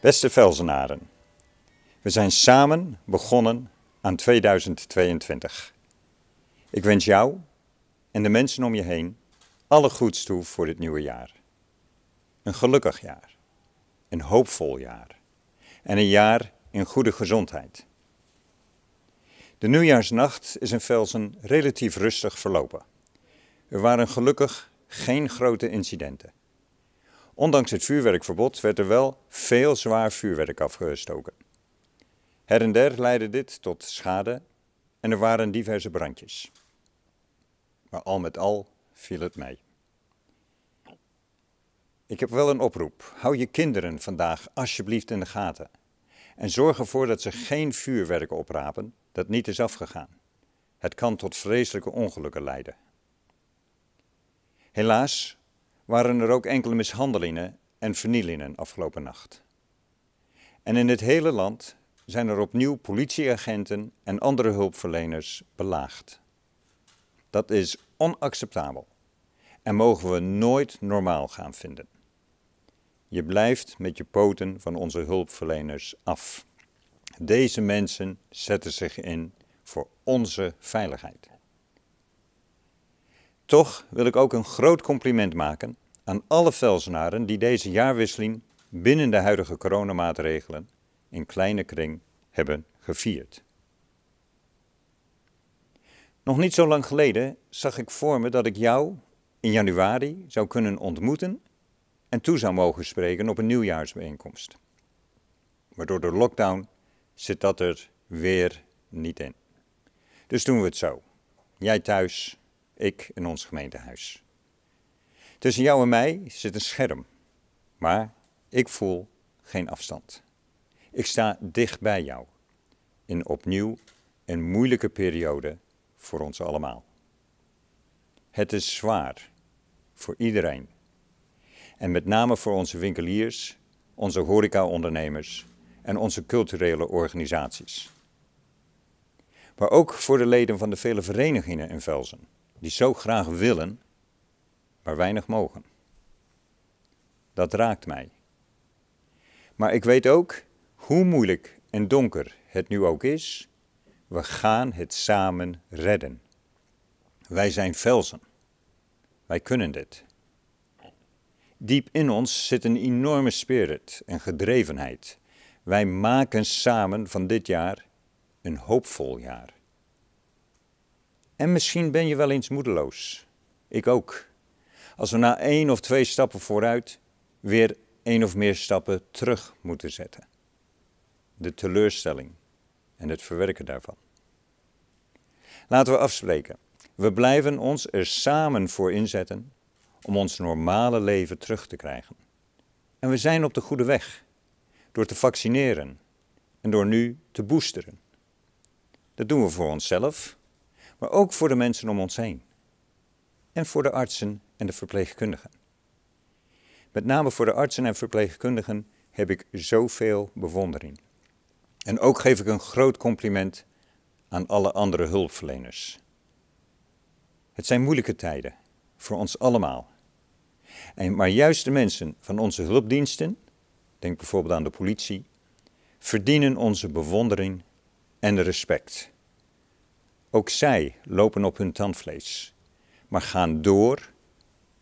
Beste Velzenaren, we zijn samen begonnen aan 2022. Ik wens jou en de mensen om je heen alle goeds toe voor dit nieuwe jaar. Een gelukkig jaar. Een hoopvol jaar. En een jaar in goede gezondheid. De nieuwjaarsnacht is in Velsen relatief rustig verlopen. Er waren gelukkig geen grote incidenten. Ondanks het vuurwerkverbod werd er wel veel zwaar vuurwerk afgestoken. Her en der leidde dit tot schade en er waren diverse brandjes. Maar al met al viel het mee. Ik heb wel een oproep. Hou je kinderen vandaag alsjeblieft in de gaten. En zorg ervoor dat ze geen vuurwerk oprapen dat niet is afgegaan. Het kan tot vreselijke ongelukken leiden. Helaas waren er ook enkele mishandelingen en vernielingen afgelopen nacht. En in het hele land zijn er opnieuw politieagenten en andere hulpverleners belaagd. Dat is onacceptabel en mogen we nooit normaal gaan vinden. Je blijft met je poten van onze hulpverleners af. Deze mensen zetten zich in voor onze veiligheid. Toch wil ik ook een groot compliment maken aan alle Velsenaren die deze jaarwisseling binnen de huidige coronamaatregelen in kleine kring hebben gevierd. Nog niet zo lang geleden zag ik voor me dat ik jou in januari zou kunnen ontmoeten en toe zou mogen spreken op een nieuwjaarsbijeenkomst. Maar door de lockdown zit dat er weer niet in. Dus doen we het zo. Jij thuis, ik in ons gemeentehuis. Tussen jou en mij zit een scherm, maar ik voel geen afstand. Ik sta dicht bij jou, in opnieuw een moeilijke periode voor ons allemaal. Het is zwaar, voor iedereen en met name voor onze winkeliers, onze horecaondernemers en onze culturele organisaties. Maar ook voor de leden van de vele verenigingen in Velzen, die zo graag willen, maar weinig mogen. Dat raakt mij. Maar ik weet ook, hoe moeilijk en donker het nu ook is, we gaan het samen redden. Wij zijn Velzen. Wij kunnen dit. Diep in ons zit een enorme spirit en gedrevenheid. Wij maken samen van dit jaar een hoopvol jaar. En misschien ben je wel eens moedeloos. Ik ook. Als we na één of twee stappen vooruit weer één of meer stappen terug moeten zetten. De teleurstelling en het verwerken daarvan. Laten we afspreken. We blijven ons er samen voor inzetten om ons normale leven terug te krijgen. En we zijn op de goede weg door te vaccineren en door nu te boosteren. Dat doen we voor onszelf, maar ook voor de mensen om ons heen. En voor de artsen en de verpleegkundigen. Met name voor de artsen en verpleegkundigen heb ik zoveel bewondering. En ook geef ik een groot compliment aan alle andere hulpverleners. Het zijn moeilijke tijden voor ons allemaal. En, maar juist de mensen van onze hulpdiensten, denk bijvoorbeeld aan de politie, verdienen onze bewondering en respect. Ook zij lopen op hun tandvlees, maar gaan door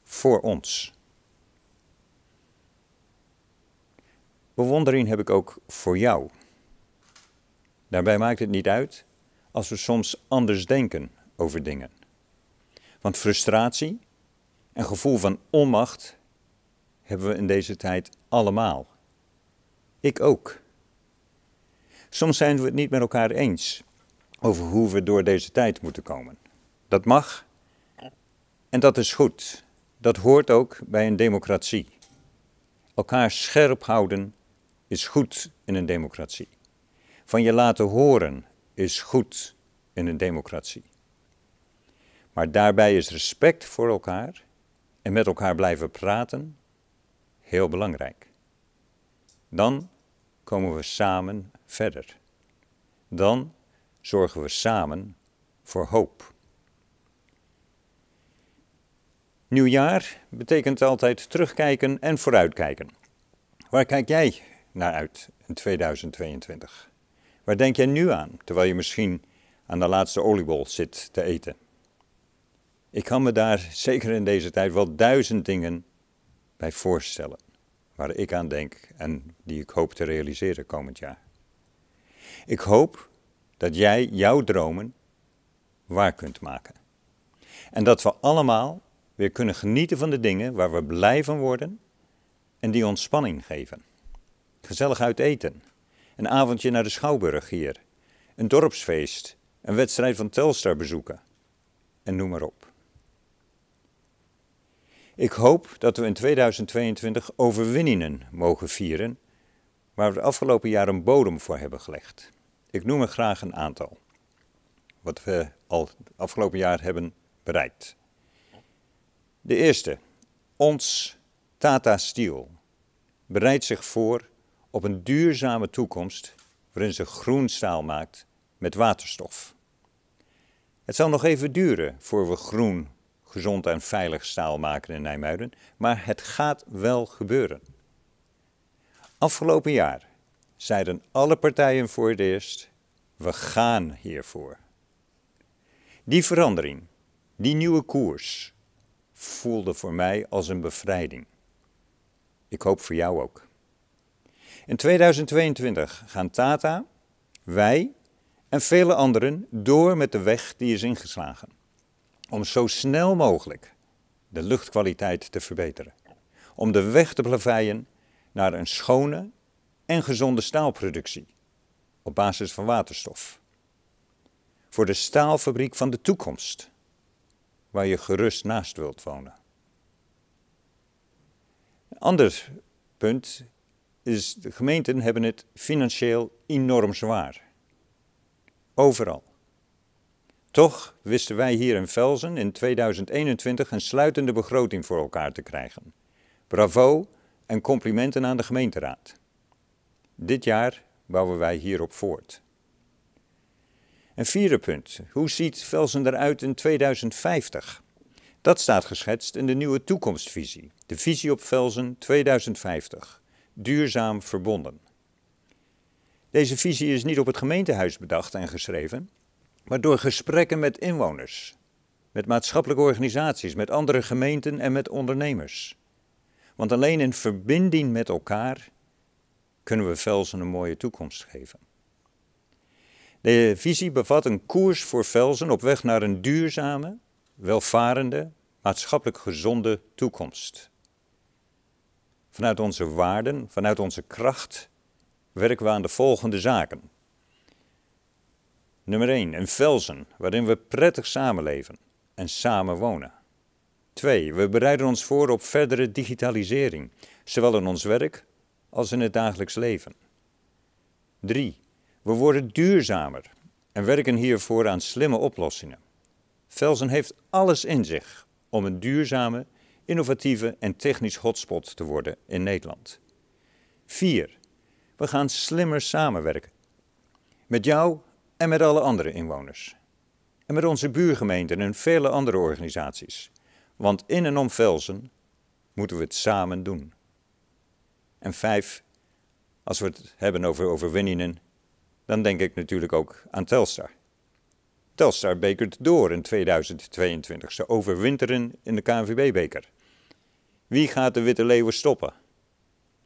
voor ons. Bewondering heb ik ook voor jou. Daarbij maakt het niet uit als we soms anders denken over dingen. Want frustratie een gevoel van onmacht hebben we in deze tijd allemaal. Ik ook. Soms zijn we het niet met elkaar eens over hoe we door deze tijd moeten komen. Dat mag en dat is goed. Dat hoort ook bij een democratie. Elkaar scherp houden is goed in een democratie. Van je laten horen is goed in een democratie. Maar daarbij is respect voor elkaar en met elkaar blijven praten, heel belangrijk. Dan komen we samen verder. Dan zorgen we samen voor hoop. Nieuwjaar betekent altijd terugkijken en vooruitkijken. Waar kijk jij naar uit in 2022? Waar denk jij nu aan, terwijl je misschien aan de laatste oliebol zit te eten? Ik kan me daar zeker in deze tijd wel duizend dingen bij voorstellen waar ik aan denk en die ik hoop te realiseren komend jaar. Ik hoop dat jij jouw dromen waar kunt maken. En dat we allemaal weer kunnen genieten van de dingen waar we blij van worden en die ontspanning geven. Gezellig uit eten, een avondje naar de schouwburg hier, een dorpsfeest, een wedstrijd van Telstar bezoeken en noem maar op. Ik hoop dat we in 2022 overwinningen mogen vieren waar we het afgelopen jaar een bodem voor hebben gelegd. Ik noem er graag een aantal. Wat we al het afgelopen jaar hebben bereikt. De eerste, ons Tata Steel bereidt zich voor op een duurzame toekomst waarin ze groen staal maakt met waterstof. Het zal nog even duren voor we groen gezond en veilig staal maken in Nijmuiden, maar het gaat wel gebeuren. Afgelopen jaar zeiden alle partijen voor het eerst: we gaan hiervoor. Die verandering, die nieuwe koers, voelde voor mij als een bevrijding. Ik hoop voor jou ook. In 2022 gaan Tata, wij en vele anderen door met de weg die is ingeslagen om zo snel mogelijk de luchtkwaliteit te verbeteren. Om de weg te plaveien naar een schone en gezonde staalproductie op basis van waterstof. Voor de staalfabriek van de toekomst, waar je gerust naast wilt wonen. Een ander punt is, de gemeenten hebben het financieel enorm zwaar. Overal. Toch wisten wij hier in Velzen in 2021 een sluitende begroting voor elkaar te krijgen. Bravo en complimenten aan de gemeenteraad. Dit jaar bouwen wij hierop voort. Een vierde punt. Hoe ziet Velzen eruit in 2050? Dat staat geschetst in de nieuwe toekomstvisie, de visie op Velzen 2050, duurzaam verbonden. Deze visie is niet op het gemeentehuis bedacht en geschreven, maar door gesprekken met inwoners, met maatschappelijke organisaties, met andere gemeenten en met ondernemers. Want alleen in verbinding met elkaar kunnen we Velzen een mooie toekomst geven. De visie bevat een koers voor Velzen op weg naar een duurzame, welvarende, maatschappelijk gezonde toekomst. Vanuit onze waarden, vanuit onze kracht, werken we aan de volgende zaken. Nummer 1. Een velzen waarin we prettig samenleven en samen wonen. 2. We bereiden ons voor op verdere digitalisering, zowel in ons werk als in het dagelijks leven. 3. We worden duurzamer en werken hiervoor aan slimme oplossingen. Velzen heeft alles in zich om een duurzame, innovatieve en technisch hotspot te worden in Nederland. 4. We gaan slimmer samenwerken. Met jou en met alle andere inwoners. En met onze buurgemeenten en vele andere organisaties. Want in en om Velzen moeten we het samen doen. En vijf, als we het hebben over overwinningen, dan denk ik natuurlijk ook aan Telstar. Telstar bekert door in 2022. Ze overwinteren in de KNVB-beker. Wie gaat de Witte Leeuwen stoppen?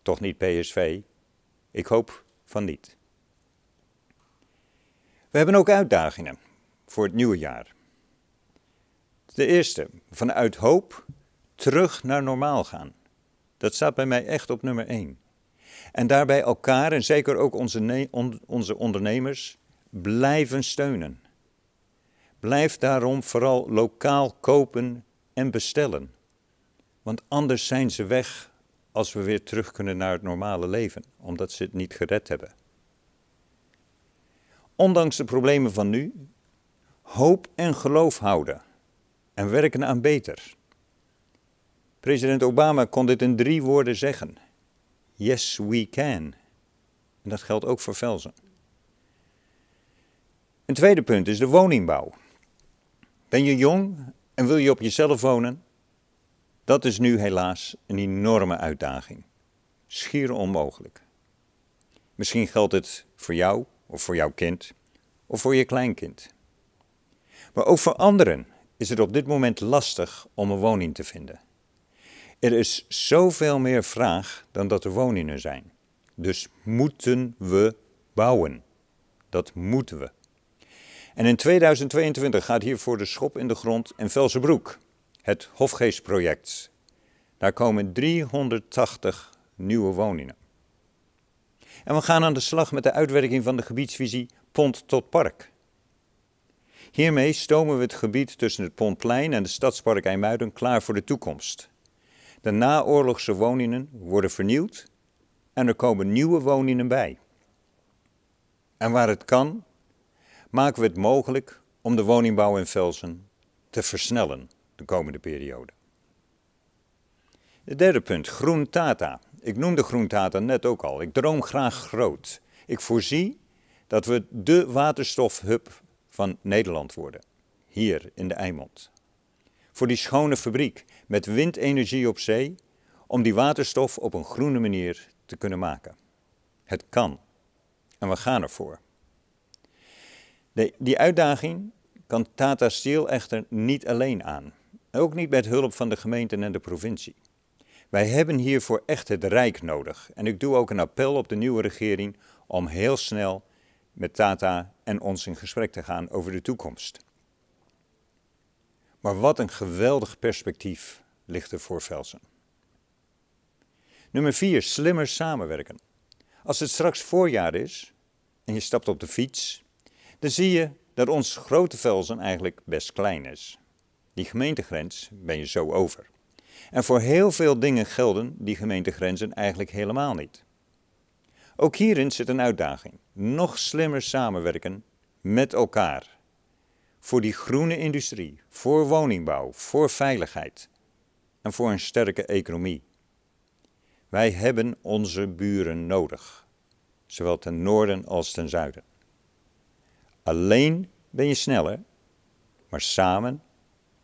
Toch niet PSV? Ik hoop van niet. We hebben ook uitdagingen voor het nieuwe jaar. De eerste, vanuit hoop terug naar normaal gaan. Dat staat bij mij echt op nummer één. En daarbij elkaar en zeker ook onze, onze ondernemers blijven steunen. Blijf daarom vooral lokaal kopen en bestellen. Want anders zijn ze weg als we weer terug kunnen naar het normale leven, omdat ze het niet gered hebben ondanks de problemen van nu, hoop en geloof houden en werken aan beter. President Obama kon dit in drie woorden zeggen. Yes, we can. En dat geldt ook voor Velzen. Een tweede punt is de woningbouw. Ben je jong en wil je op jezelf wonen? Dat is nu helaas een enorme uitdaging. Schier onmogelijk. Misschien geldt het voor jou of voor jouw kind of voor je kleinkind. Maar ook voor anderen is het op dit moment lastig om een woning te vinden. Er is zoveel meer vraag dan dat er woningen zijn. Dus moeten we bouwen. Dat moeten we. En in 2022 gaat hiervoor de schop in de grond in Velsenbroek, het Hofgeestproject. Daar komen 380 nieuwe woningen. En we gaan aan de slag met de uitwerking van de gebiedsvisie Pont tot Park. Hiermee stomen we het gebied tussen het Pontplein en de Stadspark IJmuiden klaar voor de toekomst. De naoorlogse woningen worden vernieuwd en er komen nieuwe woningen bij. En waar het kan, maken we het mogelijk om de woningbouw in Velsen te versnellen de komende periode. Het derde punt, groen Tata. Ik noemde Tata net ook al. Ik droom graag groot. Ik voorzie dat we de waterstofhub van Nederland worden. Hier in de Eimond. Voor die schone fabriek met windenergie op zee, om die waterstof op een groene manier te kunnen maken. Het kan. En we gaan ervoor. De, die uitdaging kan Tata Steel echter niet alleen aan. Ook niet met hulp van de gemeenten en de provincie. Wij hebben hiervoor echt het Rijk nodig. En ik doe ook een appel op de nieuwe regering om heel snel met Tata en ons in gesprek te gaan over de toekomst. Maar wat een geweldig perspectief ligt er voor Velsen. Nummer 4. Slimmer samenwerken. Als het straks voorjaar is en je stapt op de fiets, dan zie je dat ons grote Velsen eigenlijk best klein is. Die gemeentegrens ben je zo over. En voor heel veel dingen gelden die gemeentegrenzen eigenlijk helemaal niet. Ook hierin zit een uitdaging. Nog slimmer samenwerken met elkaar. Voor die groene industrie, voor woningbouw, voor veiligheid en voor een sterke economie. Wij hebben onze buren nodig, zowel ten noorden als ten zuiden. Alleen ben je sneller, maar samen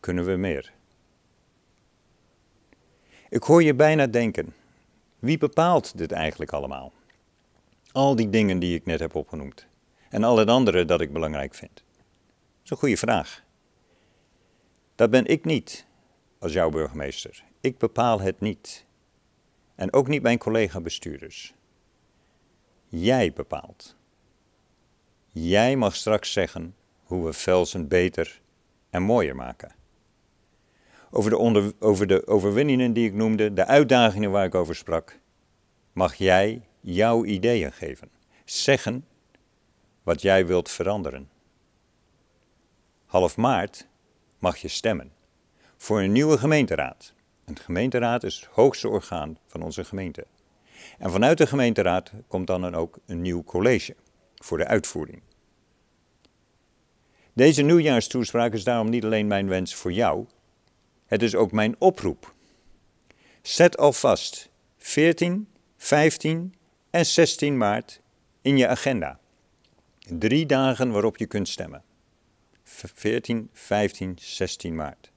kunnen we meer. Ik hoor je bijna denken, wie bepaalt dit eigenlijk allemaal? Al die dingen die ik net heb opgenoemd en al het andere dat ik belangrijk vind. Dat is een goede vraag. Dat ben ik niet als jouw burgemeester. Ik bepaal het niet. En ook niet mijn collega-bestuurders. Jij bepaalt. Jij mag straks zeggen hoe we Velsen beter en mooier maken over de, over de overwinningen die ik noemde, de uitdagingen waar ik over sprak, mag jij jouw ideeën geven. Zeggen wat jij wilt veranderen. Half maart mag je stemmen voor een nieuwe gemeenteraad. Een gemeenteraad is het hoogste orgaan van onze gemeente. En vanuit de gemeenteraad komt dan ook een nieuw college voor de uitvoering. Deze nieuwjaarstoespraak is daarom niet alleen mijn wens voor jou, het is ook mijn oproep. Zet alvast 14, 15 en 16 maart in je agenda. Drie dagen waarop je kunt stemmen. 14, 15, 16 maart.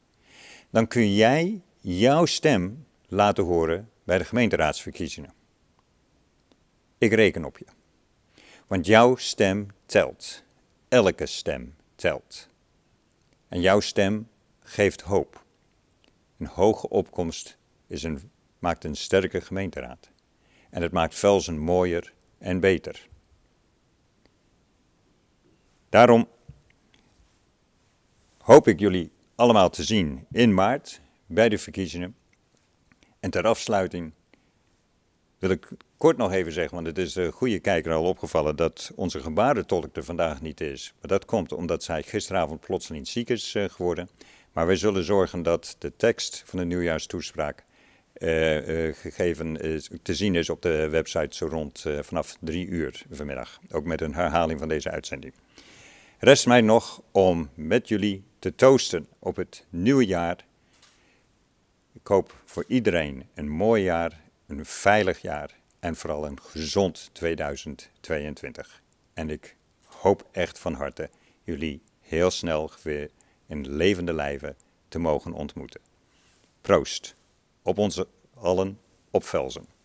Dan kun jij jouw stem laten horen bij de gemeenteraadsverkiezingen. Ik reken op je. Want jouw stem telt. Elke stem telt. En jouw stem geeft hoop. Een hoge opkomst is een, maakt een sterke gemeenteraad. En het maakt Velzen mooier en beter. Daarom hoop ik jullie allemaal te zien in maart bij de verkiezingen. En ter afsluiting wil ik kort nog even zeggen, want het is de goede kijker al opgevallen dat onze gebarentolk er vandaag niet is. Maar dat komt omdat zij gisteravond plotseling ziek is eh, geworden. Maar wij zullen zorgen dat de tekst van de nieuwjaarstoespraak uh, gegeven is, te zien is op de website zo rond eh, vanaf drie uur vanmiddag. Ook met een herhaling van deze uitzending. Rest mij nog om met jullie te toosten op het nieuwe jaar. Ik hoop voor iedereen een mooi jaar, een veilig jaar en vooral een gezond 2022. En ik hoop echt van harte jullie heel snel weer in levende lijven te mogen ontmoeten. Proost op onze allen op Velzen.